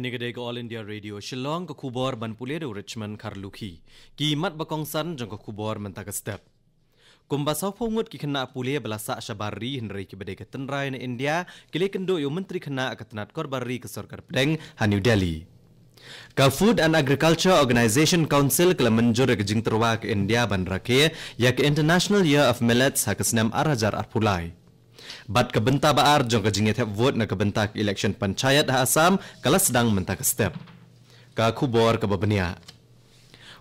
Ani gedeg All India Radio Shillong ke kubor ban pulih de Richmond Karluki. Ki mat bakongsan jong ke kubor mentak step. Kumba sa pungut ki kena pulih belasak syabari hendri ki bedeg tenrai ne India, kile kendo yo menteri kena akatnat korbari ke sorkar pedeng Hanu Delhi. Ka Food and Agriculture Organization Council kala menjur ke jing terwa ke India ban rakye yak International Year of Millets hakasnam arajar pulai bat ke benta baar jong ke jingit hep vote na ke benta ke election panchayat ha asam kala sedang menta ke step. Ka kubor ke babania.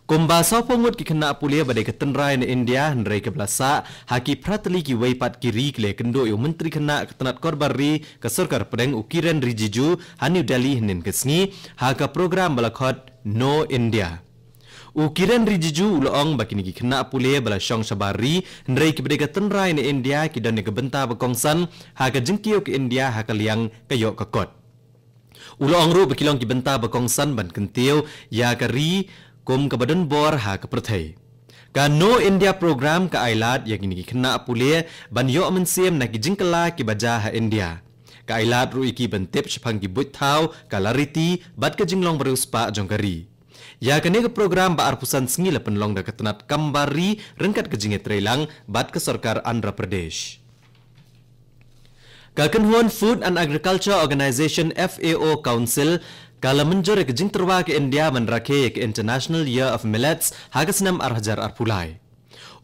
Kumba sao pungut ki kena pulia badai ke tenrai na India nrei ke belasa haki pratali ki waipat ki ri kle kendo yung menteri kena ke tenat korbar ri ke surkar pedeng ukiran rijiju hanyu Delhi hinin ke sengi haka program balakot No India. Ukiran rijiju loong bagi ni kena pulih bala syong sabari nrei kibede ka tenra ini India kidan ni kebenta bekongsan ha ka jengkiok India ha ka liang kayo ka kot. Uloong ru berkilang kibenta bekongsan ban kentiu ya ka ri kum ka badan bor ha ka perthai. Ka no India program ka ailat yang ini kena pulih ban yo men siem na ki jengkela ki baja ha India. Ka ailat ru iki bentep sepang ki buit tau ka lariti bat ka jinglong beruspa jongkari. Ya kene ke program ba arpusan sengi le penolong da ketenat kambari rengkat ke jingit relang bat ke sorkar Andhra Pradesh. Kakenhuan Food and Agriculture Organization FAO Council kala menjore ke jing terwa ke India menrake ke International Year of Millets hagasnam arhajar arpulai.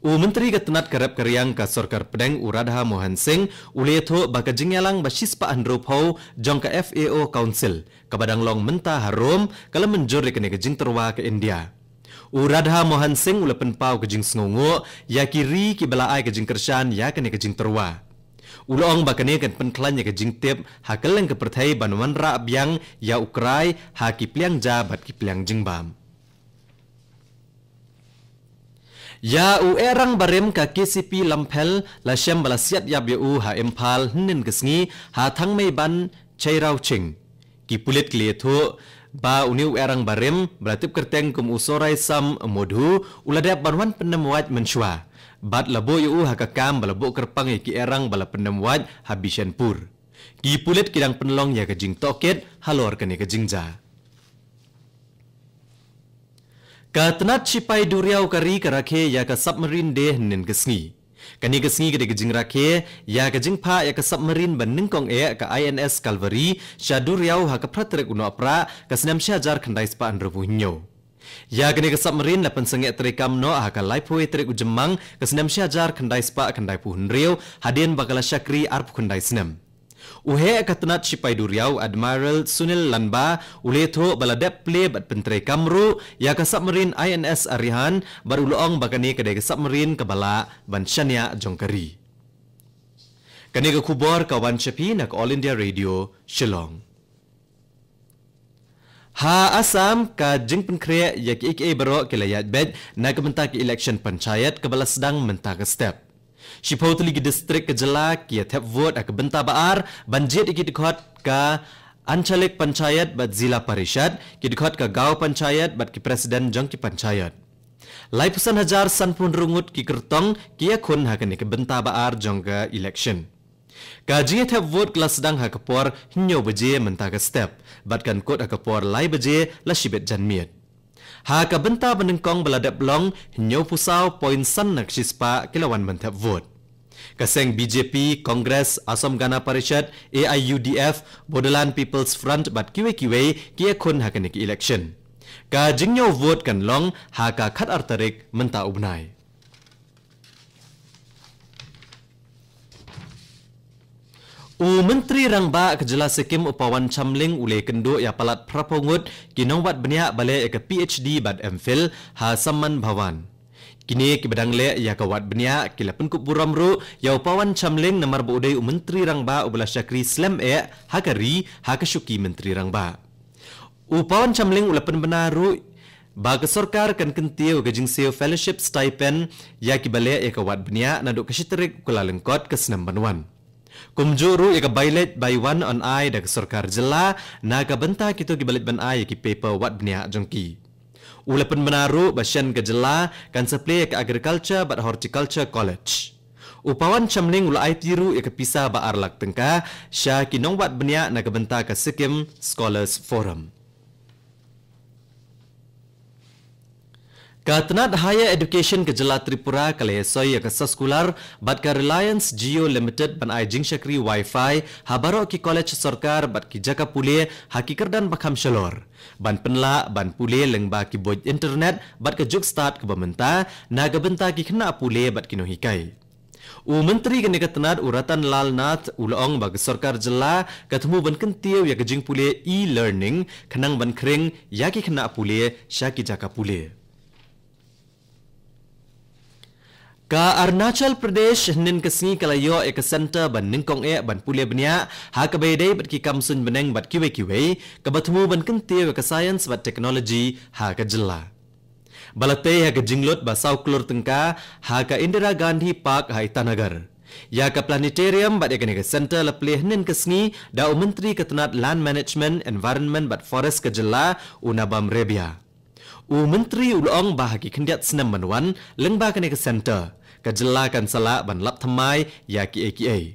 U Menteri Ketenat Kerap Keriang ke Sorkar Pedeng Uradha Mohan Singh uleh itu baka jengyalang basispa Andrew Pau jangka FAO Council kepadang long menta harum kalau menjur rekening ke jeng terwa ke India. Uradha Mohan Singh ule penpau ke jeng sengungu ya kiri ki belaai ke jeng kersan ya kene ya ha ke jeng terwa. Ulong bakane kan penklanya ke jeng tip hakeleng ke pertai banuan rak ya ukrai hakipliang jabat kipliang jeng bam. Ya u erang barem ka KCP lamphel la sham bala siat ya bu ha emphal hnen kisngi ha thang mai ban chairau ching ki pulet kle tho ba uniu erang barem bratip kerteng kum usorai sam modhu ulade banwan penemwat menchwa bat labo yu u ha ka kam bala bo kerpang ki erang bala penemwat habishanpur ki pulet kirang penlong ya ka jing toket halor kane ka jingja ja Katnat cipai duriau kari kerakhe, ya ka submarine deh nin kesngi. Kani kesngi kede kejing rake ya kejing pa ya ka submarine banning kong e ka INS Calvary sya duriau ha ka pratrek uno apra ka senam sya jar kandais pa andrebu hinyo. Ya kene ka submarine la pensengek terikam no ha ka laipoe terik ujemang ka senam sya jar kandais pa kandai puhun riau hadian bakal syakri arpu kandai senam. Uhe katnat sipai duriau Admiral Sunil Lanba uleto baladep deple bat pentre kamru ya ka submarine INS Arihan baruluong bakani kedai ka submarine kebala bansyania jongkari. Kani ka kubor ka wanchapi nak All India Radio Shillong. Ha Asam ka jing penkrea yak ikai barok kelayat bed nak mentak election panchayat kebala sedang mentak step si Pautli ki district jala ki ya, athe vote ak ah, banta baar banjet ki dikhat ka anchalik panchayat bad zila parishad ki dikhat ka gaw panchayat bad ki president jang ki panchayat Laipusan hajar sanpun rungut ki kertong kia ya kun hakanik benta baar jongga election. Kaji ethe ya vote kelas sedang hakapor hinyo beje mentaga step, bad kan kot hakapor lai beje la shibet janmiat. Haka benta benengkong beladap long hinyo pusau poin san nak shispa kilawan mentep vote. Kaseng BJP, Kongres, Asam Gana Parishad, AIUDF, Borderland People's Front bat kiwe kiwe kia kun hakani election. Ka jingnyo vote kan long ha ka khat artarik menta ubnai. U Menteri Rangba Kejelas Sekim Upawan Chamling Ule Kendo Ya Palat Prapongut Kinong Bat Balai Eka PhD Bat MPhil Ha Saman Bhawan. Kini ke bedang le ya kawat benia kila penkup buram ro ya upawan chamling namar bo udai menteri rangba ubala syakri slam e hakari hakashuki menteri rangba upawan chamling ulapan benaru Baga sorkar kan kentia uga jingsiu fellowship stipend ya kibale ya kawat benia naduk kashitrik kula lengkot ke senam banuan. Kumjuru ya ka by one on eye da sorkar jela na ka benta kitu kibalit ban eye ki paper wat benia jongki ulepen menaru basyan ke kan seple ke agriculture bat horticulture college. Upawan chamling ula aitiru ia kepisa ba arlak tengka, syah kinong bat benia na kebenta ke Sikkim Scholars Forum. Katnat Higher Education ke Jela Tripura kali esoi ke seskular bat ke Reliance Geo Limited ban ai jing syakri Wi-Fi habaro ki college sarkar bat ki jaka pulie hakikar dan bakham shalor. Ban penla ban pulie lengba ki boj internet bat ke juk start ke bementa naga benta ki kena pulie bat ki nohikai. U Menteri ke Nekatnat Uratan Lal Nath ulang bagi sarkar jela katmu ban kentia ya ke jing pulie e-learning kenang ban kring, ya ki kena pulie syaki jaka pulie. Ka Arunachal Pradesh nin ka singi kala yo e center ban ning kong e ban pule bnya ha ka be dei bat ki kam sun beneng bat ki we ki we ka bathmu ban kan te we ka science bat technology ha ka jilla balate ha ka jinglot ba sau klor tengka ha ka Indira Gandhi Park ha itanagar ya ka planetarium bat e ka ka center la ple nin ka da menteri ka land management environment bat forest ka jilla una bam rebia u menteri ulong bahagi kendiat senam manwan leng bahagi ke center kajela kan sala ban lap thamai ya ki aki ai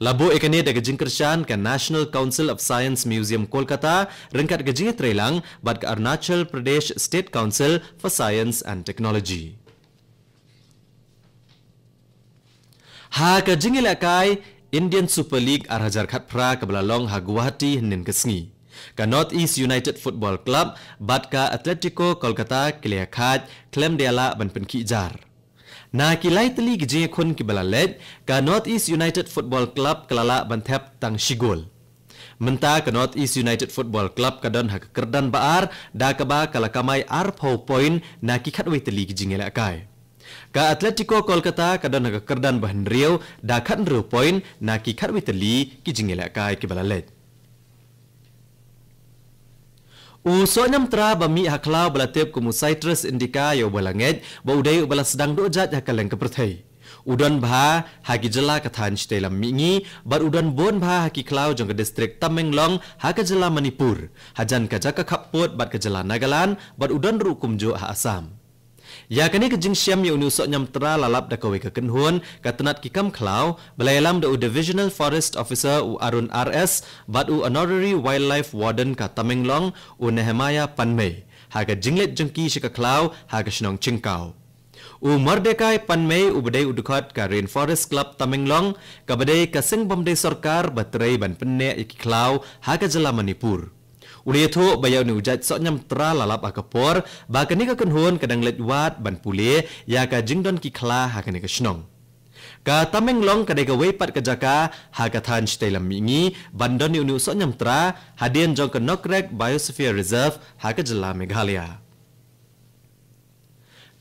labo ekane da gajing kersan ka national council of science museum kolkata rengkat gajing trailang bad ke arnachal pradesh state council for science and technology ha ka jingle indian super league arhajar khatphra kebelalong long ha กับ North East United Football Club บัตกา Atletico Kolkata เคลียคาดเคลมเดียละบันเป็นขีจารนาคีไลตลีกจีคนกิบลาเลดกับ North East United Football Club กลาละบันแทบตังชิกลมันตากับ North East United Football Club กับดอนหักกระดันบาร์ดากบากลักมายอาร์พาวพอยน์นาคีขัดไวตลีกจีงเลกายกับ Atletico Kolkata กับดอนหักกระดันบันเรียวดากขันรูพอยน์นาคีขัดไวตลีกจีงเลกายกิบลาเลด U soanam tra ba mi ha klau bala tep ku musaitres indika yo bala ngej ba udai bala sedang do jat ha kaleng keprthai. Udan bha haki jela ka than lam mi bar udan bon bha haki ki klau jong district tameng long ha jela manipur. hajan jan kaput jaka khap bat ka nagalan bar udan rukum kum jo ha asam. Ya kini ke jing siam yang unusok nyam tera lalap da kawai ke kenhun katenat kikam kelau belayalam da u Divisional Forest Officer u Arun RS bat u Honorary Wildlife Warden ka Tamenglong u Nehemiah Panmei. Haga jinglet jengki si ke kelau haga senong cingkau. U Merdekai Panmei u bedai u dukat ka Rainforest Club Tamenglong ka bedai ka sing bomde sorkar baterai ban penek iki kelau haga jela Manipur. Uli itu bayau ni ujat so nyam tra lalap akapor ba kene ka kenhun kadang let wat ban pule ya ka jingdon ki khla ha kene ka shnong ka tameng long kadai ka wepat ka jaka ha ka than shtelam mingi bandon ni uni so nyam tra hadien jong ka nokrek biosphere reserve ha ka jala meghalaya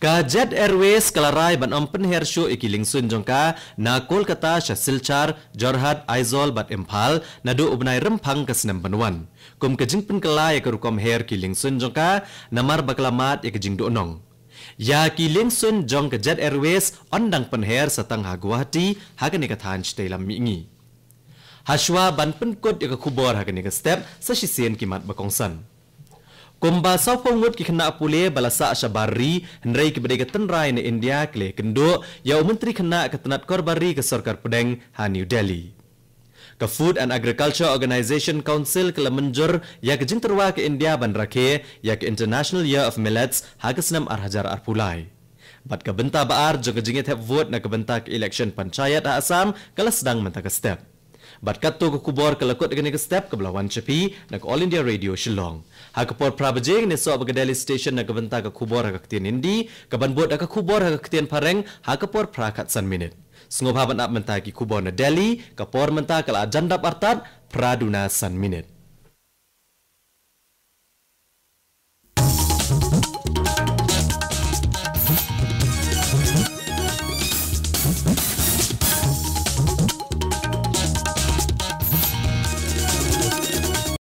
ka jet airways kalarai ban open hair show ikiling sun jongka na kolkata sha silchar jorhat aizol bat Empal na do ubnai rampang kasnam banwan kum ka jingpin kalai ka rukom hair kiling sun jongka na mar baklamat ek jing do nong ya kiling sun jong ka jet airways ondang pan hair satang ha guwahati ha ka ni ka than chtelam mi hashwa ban pin kot ek khubor ni ka step sa shi sen bakongsan. Kumba sa pungut ki kena pule balasa asa bari hendrai ki bedega tenrai ni India kle kendo ya menteri kena ketenat korbari ke sorkar pedeng ha New Delhi. Ke Food and Agriculture Organization Council ke lemenjur ya ke jinterwa ke India bandrake ya ke International Year of Millets ha ke senam arhajar arpulai. Bat ke benta baar jo ke jingit vote na ke benta ke election panchayat ha asam kala sedang mentah ke step but katto ko kubor ka lakot ka step ka blawan chapi na ka All India Radio Shillong. Hakapor prabajeng ni soap ka Delhi Station na kabanta ka kubor ha kaktien hindi, ka banbot ka kubor ha kaktien pareng hakapor prakat san minit. Sungguh bahan nak mentah ki kubor na Delhi, kapor mentah kala ajandap artat, praduna san minit.